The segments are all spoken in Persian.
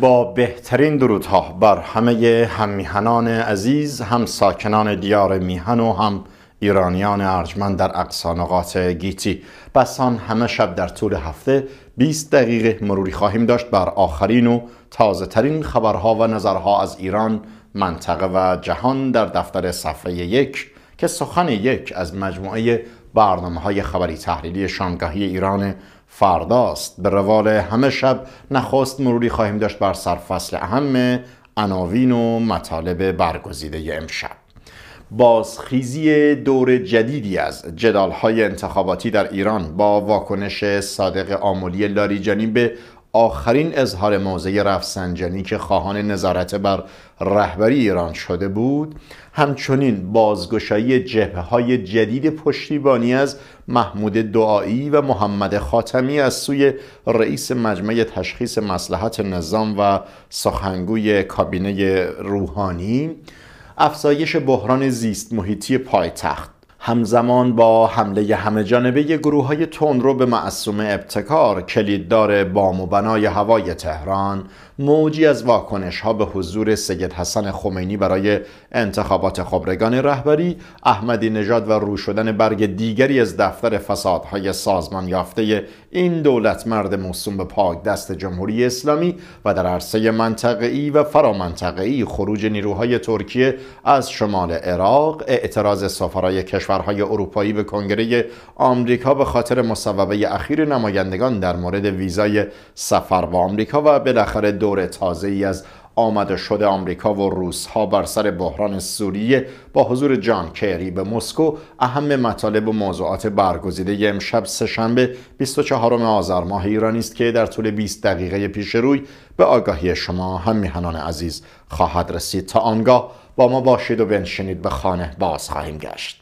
با بهترین درودها بر همه هممیهنان عزیز هم ساکنان دیار میهن و هم ایرانیان ارجمند در اقصا نقاط گیتی بسان همه شب در طول هفته 20 دقیقه مروری خواهیم داشت بر آخرین و تازه ترین خبرها و نظرها از ایران منطقه و جهان در دفتر صفحه یک که سخن یک از مجموعه برنامه های خبری تحلیلی شانگاهی ایران فرداست به روال همه شب نخست مروری خواهیم داشت بر سرفصل اهم عناوین و مطالب برگزیده امشب بازخیزی دور جدیدی از جدالهای انتخاباتی در ایران با واکنش صادق آملی لاریجانی به آخرین اظهار موضع رفسنجانی که خواهان نظارت بر رهبری ایران شده بود همچنین بازگشایی جبه های جدید پشتیبانی از محمود دعایی و محمد خاتمی از سوی رئیس مجمع تشخیص مسلحت نظام و سخنگوی کابینه روحانی افزایش بحران زیست محیطی پایتخت همزمان با حمله همه جانبه گروه های تندرو به معصوم ابتکار کلیددار بام و بنای هوای تهران موجی از واکنش ها به حضور سید حسن خمینی برای انتخابات خبرگان رهبری احمدی نژاد و رو شدن برگ دیگری از دفتر فسادهای سازمان یافته این دولت مرد موسوم به پاک دست جمهوری اسلامی و در عرصه منطقه‌ای و فرامنطقه‌ای خروج نیروهای ترکیه از شمال عراق اعتراض سفرای کشور کشورهای اروپایی به کنگره آمریکا به خاطر مصوبه اخیر نمایندگان در مورد ویزای سفر و آمریکا و بالاخره دور تازه ای از آمده شده آمریکا و روس ها بر سر بحران سوریه با حضور جان کری به مسکو اهم مطالب و موضوعات برگزیده امشب سهشنبه 24 آذر ماه ایرانی است که در طول 20 دقیقه پیش روی به آگاهی شما هم میهنان عزیز خواهد رسید تا آنگاه با ما باشید و بنشینید به خانه باز خواهیم گشت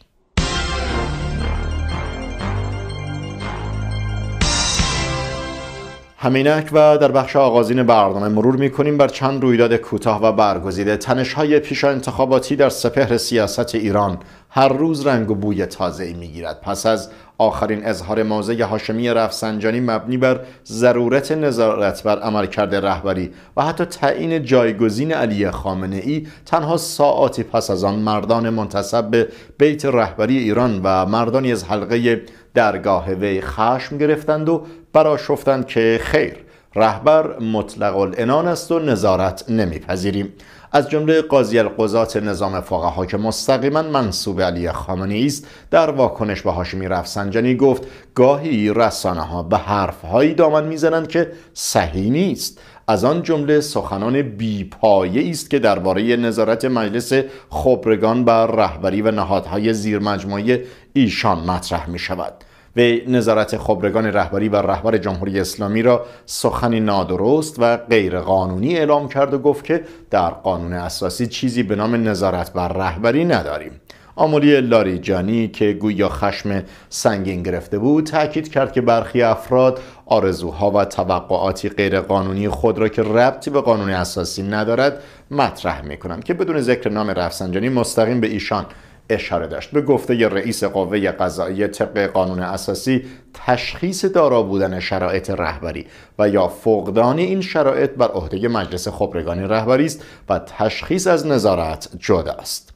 همینک و در بخش آغازین برنامه مرور میکنیم بر چند رویداد کوتاه و برگزیده تنش های پیش انتخاباتی در سپهر سیاست ایران هر روز رنگ و بوی تازه گیرد. پس از آخرین اظهار موضع هاشمی رفسنجانی مبنی بر ضرورت نظارت بر عملکرد رهبری و حتی تعیین جایگزین علی خامنه ای تنها ساعاتی پس از آن مردان منتصب به بیت رهبری ایران و مردانی از حلقه درگاه وی خشم گرفتند و براشفتند که خیر رهبر مطلق الانان است و نظارت نمیپذیریم از جمله قاضی القضات نظام فقها که مستقیما منصوب علی خامنه‌ای است در واکنش به هاشمی رفسنجانی گفت گاهی رسانه ها به حرف هایی دامن میزنند که صحیح نیست از آن جمله سخنان بیپایه است که درباره نظارت مجلس خبرگان بر رهبری و نهادهای زیرمجموعه ایشان مطرح می شود وی نظارت خبرگان رهبری و رهبر جمهوری اسلامی را سخنی نادرست و غیرقانونی اعلام کرد و گفت که در قانون اساسی چیزی به نام نظارت بر رهبری نداریم آمولی لاریجانی که گویا خشم سنگین گرفته بود تاکید کرد که برخی افراد آرزوها و توقعاتی غیرقانونی خود را که ربطی به قانون اساسی ندارد مطرح میکنند که بدون ذکر نام رفسنجانی مستقیم به ایشان اشاره داشت به گفته ی رئیس قوه قضایی طبق قانون اساسی تشخیص دارا بودن شرایط رهبری و یا فقدان این شرایط بر عهده مجلس خبرگان رهبری است و تشخیص از نظارت جدا است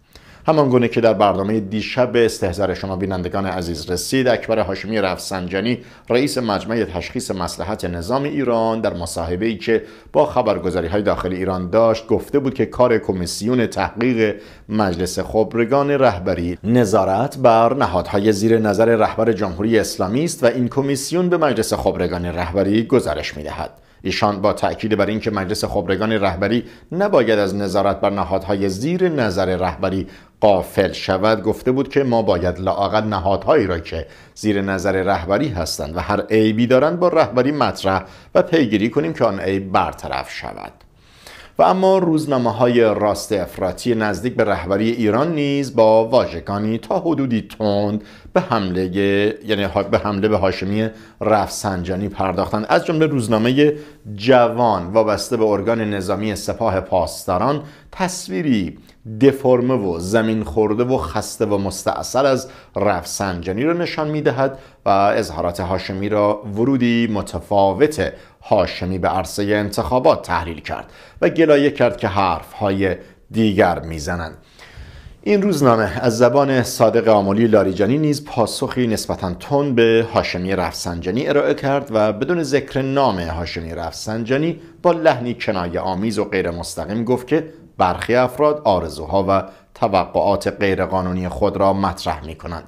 همان گونه که در برنامه دیشب استهزار شما بینندگان عزیز رسید اکبر هاشمی رفسنجانی رئیس مجمع تشخیص مسلحت نظام ایران در مصاحبه ای که با خبرگزاری های داخل ایران داشت گفته بود که کار کمیسیون تحقیق مجلس خبرگان رهبری نظارت بر نهادهای زیر نظر رهبر جمهوری اسلامی است و این کمیسیون به مجلس خبرگان رهبری گزارش میدهد ایشان با تأکید بر اینکه مجلس خبرگان رهبری نباید از نظارت بر نهادهای زیر نظر رهبری قافل شود گفته بود که ما باید لااقل نهادهایی را که زیر نظر رهبری هستند و هر عیبی دارند با رهبری مطرح و پیگیری کنیم که آن عیب برطرف شود و اما روزنامه های راست افراطی نزدیک به رهبری ایران نیز با واژگانی تا حدودی تند به حمله یعنی به حمله به هاشمی رفسنجانی پرداختند از جمله روزنامه جوان وابسته به ارگان نظامی سپاه پاسداران تصویری دفرمه و زمین خورده و خسته و مستعصر از رفسنجانی را نشان میدهد و اظهارات هاشمی را ورودی متفاوته هاشمی به عرصه انتخابات تحلیل کرد و گلایه کرد که های دیگر میزنند این روزنامه از زبان صادق آملی لاریجانی نیز پاسخی نسبتا تند به هاشمی رفسنجانی ارائه کرد و بدون ذکر نام هاشمی رفسنجانی با لحنی کنایه آمیز و غیر مستقیم گفت که برخی افراد آرزوها و توقعات غیرقانونی خود را مطرح می کنند.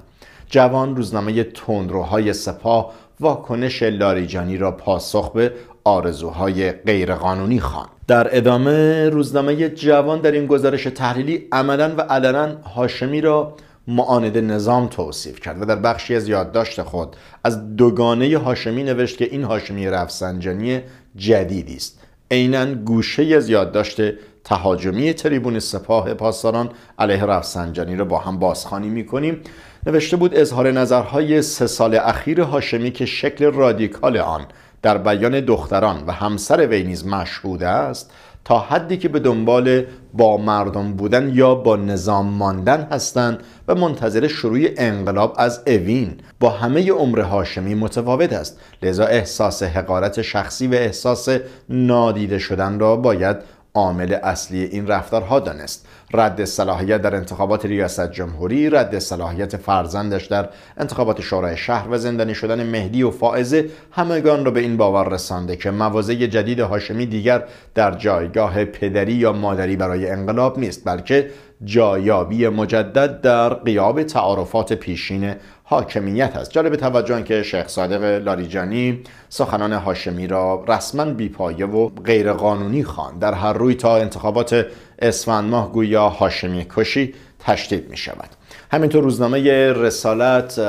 جوان روزنامه تندروهای سپاه واکنش لاریجانی را پاسخ به آرزوهای غیرقانونی خواند در ادامه روزنامه جوان در این گزارش تحلیلی عملا و علنا هاشمی را معاند نظام توصیف کرد و در بخشی از یادداشت خود از دوگانه هاشمی نوشت که این هاشمی رفسنجانی جدیدی است عینا گوشه از یادداشت تهاجمی تریبون سپاه پاسداران علیه رفسنجانی را با هم می میکنیم نوشته بود اظهار نظرهای سه سال اخیر هاشمی که شکل رادیکال آن در بیان دختران و همسر وی نیز مشهود است تا حدی که به دنبال با مردم بودن یا با نظام ماندن هستند و منتظر شروع انقلاب از اوین با همه عمر هاشمی متفاوت است لذا احساس حقارت شخصی و احساس نادیده شدن را باید عامل اصلی این رفتارها دانست رد صلاحیت در انتخابات ریاست جمهوری رد صلاحیت فرزندش در انتخابات شورای شهر و زندانی شدن مهدی و فائزه همگان را به این باور رسانده که مواضع جدید هاشمی دیگر در جایگاه پدری یا مادری برای انقلاب نیست بلکه جایابی مجدد در قیاب تعارفات پیشین حاکمیت است جالب توجه که شیخ صادق لاریجانی سخنان هاشمی را رسما بیپایه و غیرقانونی خواند در هر روی تا انتخابات اسفند ماه گویا هاشمی کشی تشدید می شود همینطور روزنامه رسالت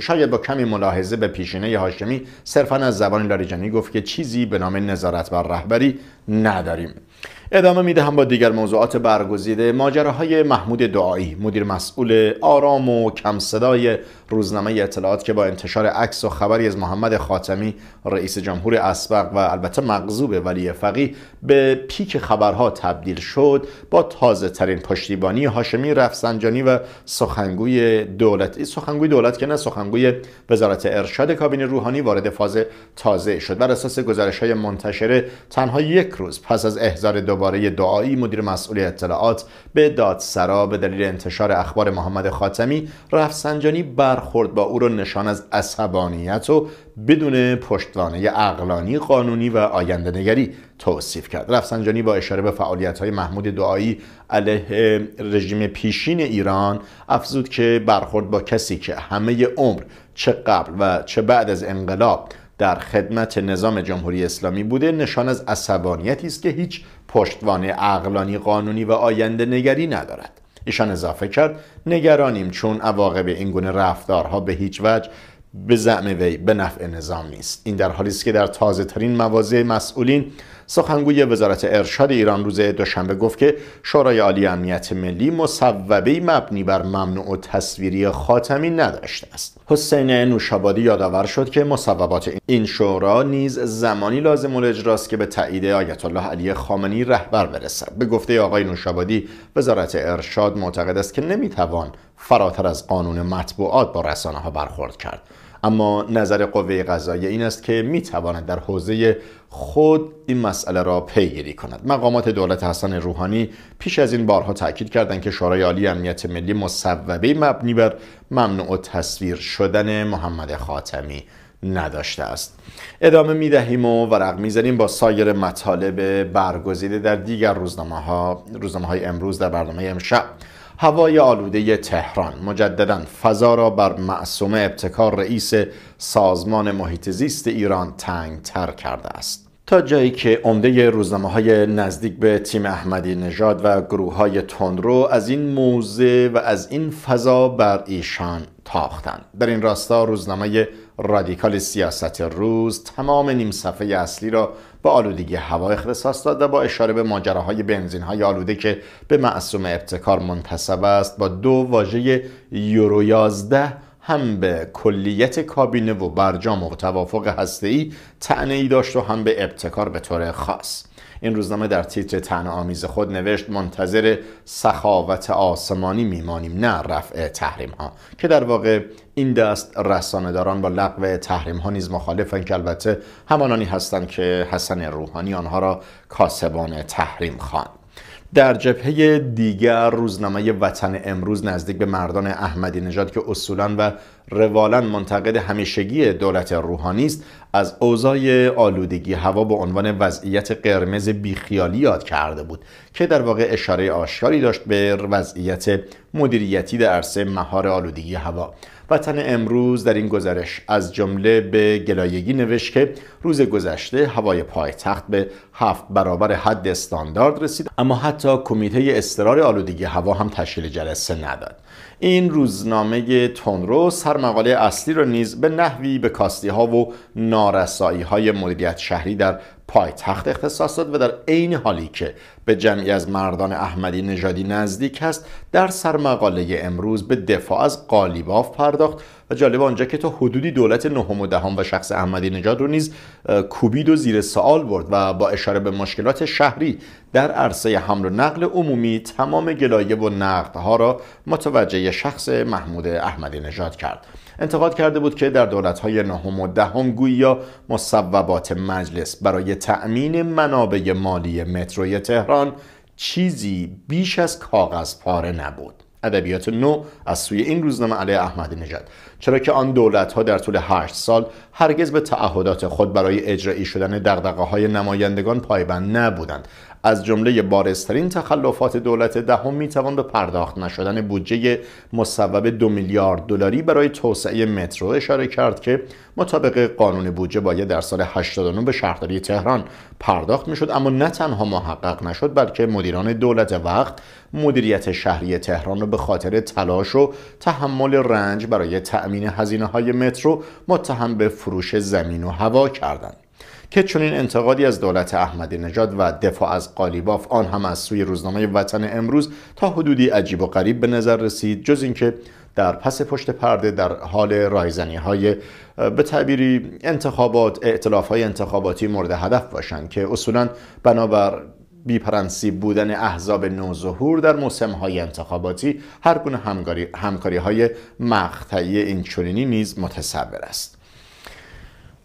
شاید با کمی ملاحظه به پیشینه هاشمی صرفا از زبان لاریجانی گفت که چیزی به نام نظارت بر رهبری نداریم ادامه میده هم با دیگر موضوعات برگزیده ماجراهای محمود دعایی مدیر مسئول آرام و کم صدای روزنامه اطلاعات که با انتشار عکس و خبری از محمد خاتمی رئیس جمهور اسبق و البته مغزوب ولی فقی به پیک خبرها تبدیل شد با تازه ترین پشتیبانی هاشمی رفسنجانی و سخنگوی دولت سخنگوی دولت که نه سخنگوی وزارت ارشاد کابینه روحانی وارد فاز تازه شد بر اساس گزارش های منتشره تنها یک روز پس از دوباره دعایی مدیر مسئول اطلاعات به دادسرا به دلیل انتشار اخبار محمد خاتمی رفسنجانی برخورد با او را نشان از عصبانیت و بدون پشتوانه اقلانی قانونی و آینده نگری توصیف کرد رفسنجانی با اشاره به فعالیت های محمود دعایی علیه رژیم پیشین ایران افزود که برخورد با کسی که همه عمر چه قبل و چه بعد از انقلاب در خدمت نظام جمهوری اسلامی بوده نشان از عصبانیتی است که هیچ پشتوانه عقلانی قانونی و آینده نگری ندارد ایشان اضافه کرد نگرانیم چون عواقب این گونه رفتارها به هیچ وجه به زعم وی به نفع نظام نیست این در حالی است که در تازه ترین مواضع مسئولین سخنگوی وزارت ارشاد ایران روز دوشنبه گفت که شورای عالی امنیت ملی مصوبه مبنی بر ممنوع تصویری خاتمی نداشته است حسین نوشابادی یادآور شد که مصوبات این شورا نیز زمانی لازم الاجراست که به تایید آیت الله علی خامنی رهبر برسد به گفته آقای نوشابادی وزارت ارشاد معتقد است که نمیتوان فراتر از قانون مطبوعات با رسانه ها برخورد کرد اما نظر قوه قضاییه این است که میتواند در حوزه خود این مسئله را پیگیری کند مقامات دولت حسن روحانی پیش از این بارها تاکید کردند که شورای عالی امنیت ملی مصوبه مبنی بر ممنوع تصویر شدن محمد خاتمی نداشته است ادامه می دهیم و ورق می با سایر مطالب برگزیده در دیگر روزنامه, ها، روزنامه های امروز در برنامه امشب هوای آلوده تهران مجددا فضا را بر معصومه ابتکار رئیس سازمان محیط زیست ایران تنگتر کرده است تا جایی که عمده روزنامه های نزدیک به تیم احمدی نژاد و گروه های تندرو از این موزه و از این فضا بر ایشان تاختند در این راستا روزنامه رادیکال سیاست روز تمام نیم صفحه اصلی را به آلودگی هوا اختصاص و با اشاره به ماجراهای بنزین های آلوده که به معصوم ابتکار منتصب است با دو واژه یورو 11 هم به کلیت کابینه و برجام و توافق هسته‌ای تعنی داشت و هم به ابتکار به طور خاص این روزنامه در تیتر آمیز خود نوشت منتظر سخاوت آسمانی میمانیم نه رفع تحریم ها که در واقع این دست داران با لغو تحریم ها نیز مخالفن که البته همانانی هستند که حسن روحانی آنها را کاسبان تحریم خواند در جبهه دیگر روزنامه وطن امروز نزدیک به مردان احمدی نژاد که اصولا و روالا منتقد همیشگی دولت روحانی است از اوضاع آلودگی هوا به عنوان وضعیت قرمز بیخیالی یاد کرده بود که در واقع اشاره آشکاری داشت به وضعیت مدیریتی در عرصه مهار آلودگی هوا وطن امروز در این گزارش از جمله به گلایگی نوشت که روز گذشته هوای پایتخت به هفت برابر حد استاندارد رسید اما حتی کمیته اضطرار آلودگی هوا هم تشکیل جلسه نداد این روزنامه تونرو سر مقاله اصلی را نیز به نحوی به کاستی ها و نارسایی های مدیریت شهری در پایتخت اختصاص داد و در عین حالی که به جمعی از مردان احمدی نژادی نزدیک است در سرمقاله امروز به دفاع از قالیباف پرداخت و جالب آنجا که تا حدودی دولت نهم و دهم و شخص احمدی نژاد رو نیز کوبید و زیر سوال برد و با اشاره به مشکلات شهری در عرصه حمل و نقل عمومی تمام گلایه و نقدها را متوجه شخص محمود احمدی نژاد کرد انتقاد کرده بود که در دولت‌های نهم و دهم گویا مصوبات مجلس برای تأمین منابع مالی متروی تهران چیزی بیش از کاغذ پاره نبود ادبیات نو از سوی این روزنامه علی احمد نژاد چرا که آن دولت ها در طول هشت سال هرگز به تعهدات خود برای اجرایی شدن دغدغه های نمایندگان پایبند نبودند از جمله بارزترین تخلفات دولت دهم میتوان به پرداخت نشدن بودجه مصوب دو میلیارد دلاری برای توسعه مترو اشاره کرد که مطابق قانون بودجه باید در سال 89 به شهرداری تهران پرداخت میشد اما نه تنها محقق نشد بلکه مدیران دولت وقت مدیریت شهری تهران را به خاطر تلاش و تحمل رنج برای تأمین هزینه های مترو متهم به فروش زمین و هوا کردند. که چنین انتقادی از دولت احمدی نژاد و دفاع از قالیباف آن هم از سوی روزنامه وطن امروز تا حدودی عجیب و غریب به نظر رسید جز اینکه در پس پشت پرده در حال رایزنی های به تعبیری انتخابات اعتلاف های انتخاباتی مورد هدف باشند که اصولا بنابر بیپرنسی بودن احزاب نوظهور در موسم های انتخاباتی هر گونه همکاری های مقطعی این چنینی نیز متصور است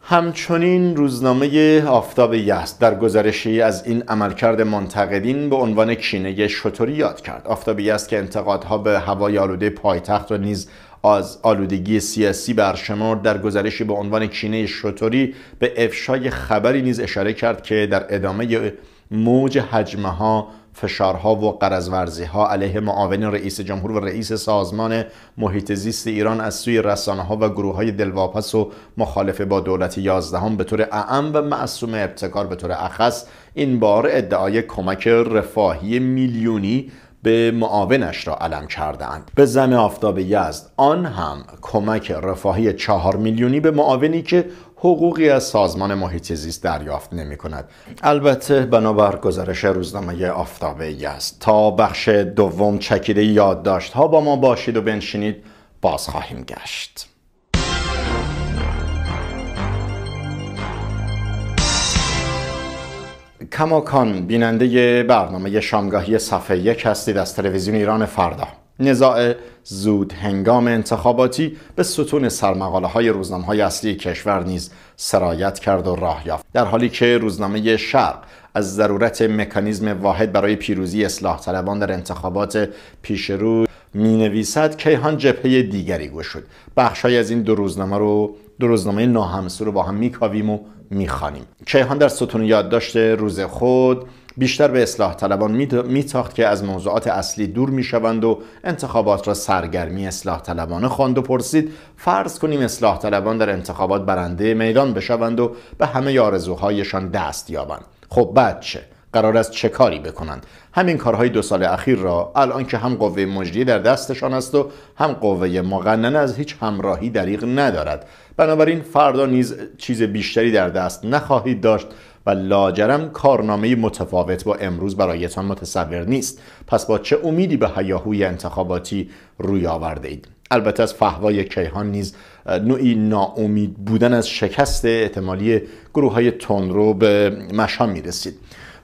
همچنین روزنامه آفتاب یزد در گزارشی از این عملکرد منتقدین به عنوان کینه شطوری یاد کرد آفتاب یزد که انتقادها به هوای آلوده پایتخت و نیز از آلودگی سیاسی برشمرد در گزارشی به عنوان کینه شطوری به افشای خبری نیز اشاره کرد که در ادامه موج حجمه ها فشارها و قرضورزی ها علیه معاون رئیس جمهور و رئیس سازمان محیط زیست ایران از سوی رسانه ها و گروه های دلواپس و مخالف با دولت یازدهم به طور اعم و معصوم ابتکار به طور اخص این بار ادعای کمک رفاهی میلیونی به معاونش را علم کرده اند به زن آفتاب یزد آن هم کمک رفاهی چهار میلیونی به معاونی که حقوقی از سازمان محیط زیست دریافت نمی کند البته بنابر گزارش روزنامه آفتاب یزد تا بخش دوم چکیده یادداشت ها با ما باشید و بنشینید باز خواهیم گشت کماکان بیننده برنامه شامگاهی صفحه یک هستید از تلویزیون ایران فردا نزاع زود هنگام انتخاباتی به ستون سرمقاله های روزنامه های اصلی کشور نیز سرایت کرد و راه یافت در حالی که روزنامه شرق از ضرورت مکانیزم واحد برای پیروزی اصلاح طلبان در انتخابات پیش رو می نویسد کیهان جبهه دیگری گشود بخشهایی از این دو روزنامه رو دو روزنامه ناهمسو رو با هم کاویم و میخوانیم کیهان در ستون یادداشت روز خود بیشتر به اصلاح طلبان میتاخت که از موضوعات اصلی دور میشوند و انتخابات را سرگرمی اصلاح طلبانه خواند و پرسید فرض کنیم اصلاح طلبان در انتخابات برنده میدان بشوند و به همه آرزوهایشان دست یابند خب بعد چه قرار است چه کاری بکنند همین کارهای دو سال اخیر را الان که هم قوه مجریه در دستشان است و هم قوه مقننه از هیچ همراهی دریغ ندارد بنابراین فردا نیز چیز بیشتری در دست نخواهید داشت و لاجرم کارنامه متفاوت با امروز برایتان متصور نیست پس با چه امیدی به هیاهوی انتخاباتی روی آورده اید البته از فهوای کیهان نیز نوعی ناامید بودن از شکست احتمالی گروه های به مشام می رسید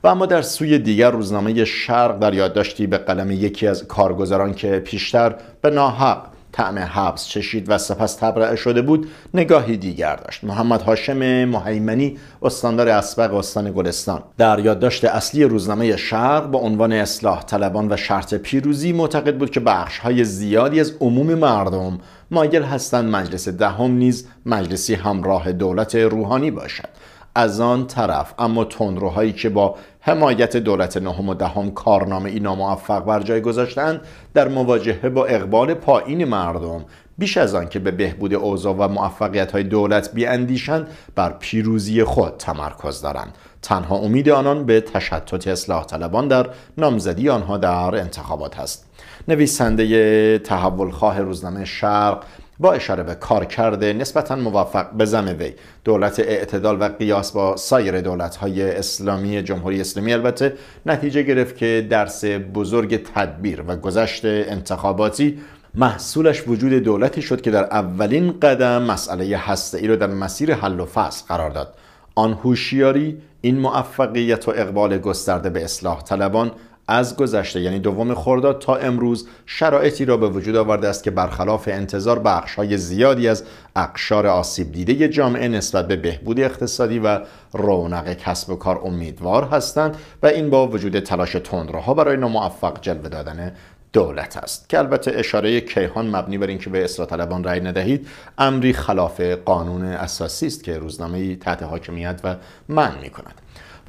و اما در سوی دیگر روزنامه شرق در یادداشتی به قلم یکی از کارگزاران که پیشتر به ناحق تعم حبس چشید و سپس تبرعه شده بود نگاهی دیگر داشت محمد هاشم مهیمنی استاندار اسبق استان گلستان در یادداشت اصلی روزنامه شرق با عنوان اصلاح طلبان و شرط پیروزی معتقد بود که بخش های زیادی از عموم مردم مایل هستند مجلس دهم نیز مجلسی همراه دولت روحانی باشد از آن طرف اما تندروهایی که با حمایت دولت نهم و دهم کارنامه ای ناموفق بر جای گذاشتند در مواجهه با اقبال پایین مردم بیش از آن که به بهبود اوضاع و موفقیت های دولت بیاندیشند بر پیروزی خود تمرکز دارند تنها امید آنان به تشتت اصلاح طلبان در نامزدی آنها در انتخابات است نویسنده تحولخواه روزنامه شرق با اشاره به کرده، نسبتا موفق به زم وی دولت اعتدال و قیاس با سایر دولت‌های اسلامی جمهوری اسلامی البته نتیجه گرفت که درس بزرگ تدبیر و گذشت انتخاباتی محصولش وجود دولتی شد که در اولین قدم مسئله هسته رو در مسیر حل و فصل قرار داد آن هوشیاری این موفقیت و اقبال گسترده به اصلاح طلبان از گذشته یعنی دوم خرداد تا امروز شرایطی را به وجود آورده است که برخلاف انتظار های زیادی از اقشار آسیب دیده جامعه نسبت به بهبود اقتصادی و رونق کسب و کار امیدوار هستند و این با وجود تلاش تندروها برای ناموفق جلوه دادن دولت است که البته اشاره کیهان مبنی بر اینکه به اصلاح طلبان رأی ندهید امری خلاف قانون اساسی است که روزنامه تحت حاکمیت و من می کند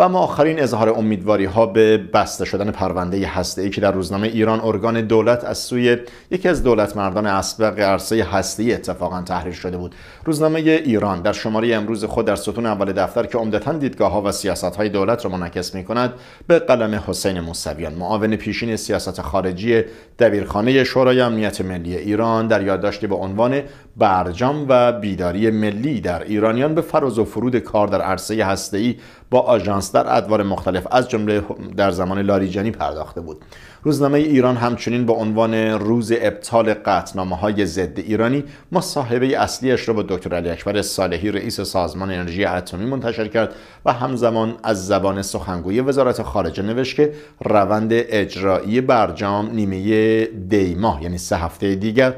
و ما آخرین اظهار امیدواری ها به بسته شدن پرونده هسته ای که در روزنامه ایران ارگان دولت از سوی یکی از دولت مردان اسبق عرصه هسته ای اتفاقا تحریر شده بود روزنامه ایران در شماره امروز خود در ستون اول دفتر که عمدتا دیدگاه ها و سیاست های دولت را منعکس می کند به قلم حسین موسویان معاون پیشین سیاست خارجی دبیرخانه شورای امنیت ملی ایران در یادداشتی به عنوان برجام و بیداری ملی در ایرانیان به فراز و فرود کار در عرصه هسته‌ای با آژانس در ادوار مختلف از جمله در زمان لاریجانی پرداخته بود روزنامه ایران همچنین با عنوان روز ابطال قطنامه های ضد ایرانی مصاحبه اصلیش را با دکتر علی اکبر صالحی رئیس سازمان انرژی اتمی منتشر کرد و همزمان از زبان سخنگوی وزارت خارجه نوشت که روند اجرایی برجام نیمه دی ماه یعنی سه هفته دیگر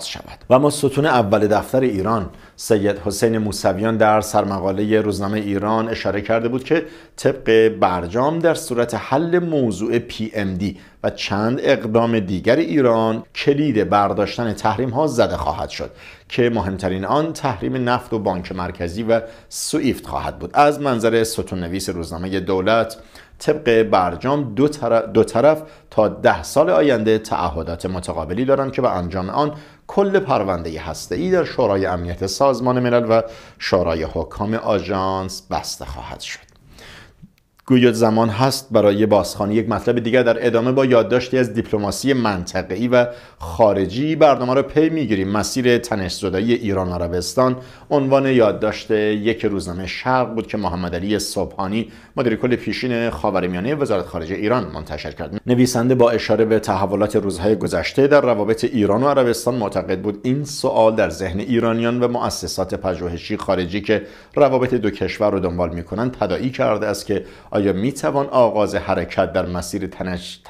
شود و ما ستون اول دفتر ایران سید حسین موسویان در سرمقاله روزنامه ایران اشاره کرده بود که طبق برجام در صورت حل موضوع دی و چند اقدام دیگر ایران کلید برداشتن تحریم ها زده خواهد شد که مهمترین آن تحریم نفت و بانک مرکزی و سوئیفت خواهد بود از منظر ستون نویس روزنامه دولت طبق برجام دو طرف, تا ده سال آینده تعهدات متقابلی دارند که به انجام آن کل پرونده ای در شورای امنیت سازمان ملل و شورای حکام آژانس بسته خواهد شد گویا زمان هست برای بازخوانی یک مطلب دیگر در ادامه با یادداشتی از دیپلماسی منطقه‌ای و خارجی برنامه را پی میگیریم مسیر تنش‌زدایی ایران و عربستان عنوان یادداشت یک روزنامه شرق بود که محمد علی صبحانی مدیر کل پیشین خاورمیانه وزارت خارجه ایران منتشر کرد نویسنده با اشاره به تحولات روزهای گذشته در روابط ایران و عربستان معتقد بود این سوال در ذهن ایرانیان و مؤسسات پژوهشی خارجی که روابط دو کشور را دنبال می‌کنند تداعی کرده است که آیا می توان آغاز حرکت در مسیر تنش,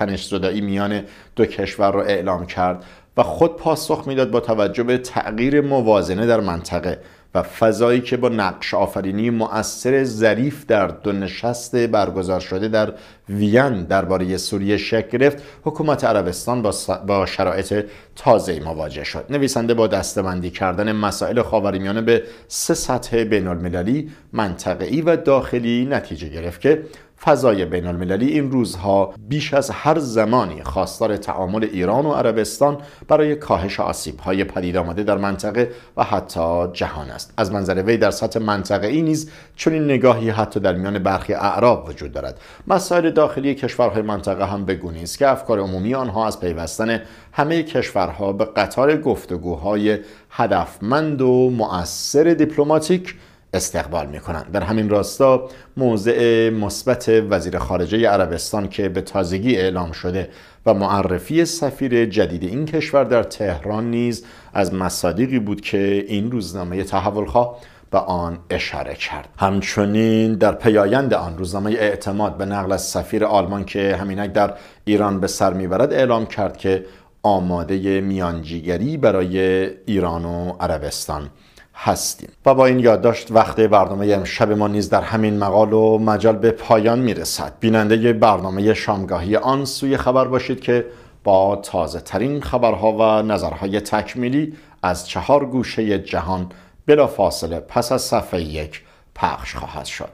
میان دو کشور را اعلام کرد و خود پاسخ میداد با توجه به تغییر موازنه در منطقه و فضایی که با نقش آفرینی مؤثر ظریف در دو نشست برگزار شده در وین درباره سوریه شکل گرفت حکومت عربستان با, با شرایط تازه مواجه شد نویسنده با دستبندی کردن مسائل خاورمیانه به سه سطح بین المللی منطقه‌ای و داخلی نتیجه گرفت که فضای بین المللی این روزها بیش از هر زمانی خواستار تعامل ایران و عربستان برای کاهش آسیب های پدید آمده در منطقه و حتی جهان است از منظر وی در سطح منطقه ای نیز این نگاهی حتی در میان برخی اعراب وجود دارد مسائل داخلی کشورهای منطقه هم به است که افکار عمومی آنها از پیوستن همه کشورها به قطار گفتگوهای هدفمند و مؤثر دیپلماتیک استقبال میکنند در همین راستا موضع مثبت وزیر خارجه عربستان که به تازگی اعلام شده و معرفی سفیر جدید این کشور در تهران نیز از مصادیقی بود که این روزنامه تحولخواه به آن اشاره کرد همچنین در پیایند آن روزنامه اعتماد به نقل از سفیر آلمان که همینک در ایران به سر میبرد اعلام کرد که آماده میانجیگری برای ایران و عربستان هستیم و با این یادداشت وقت برنامه امشب ما نیز در همین مقال و مجال به پایان میرسد بیننده برنامه شامگاهی آن سوی خبر باشید که با تازه ترین خبرها و نظرهای تکمیلی از چهار گوشه جهان بلا فاصله پس از صفحه یک پخش خواهد شد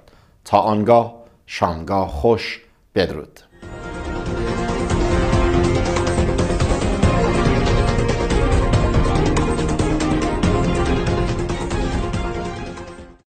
تا آنگاه شامگاه خوش بدرود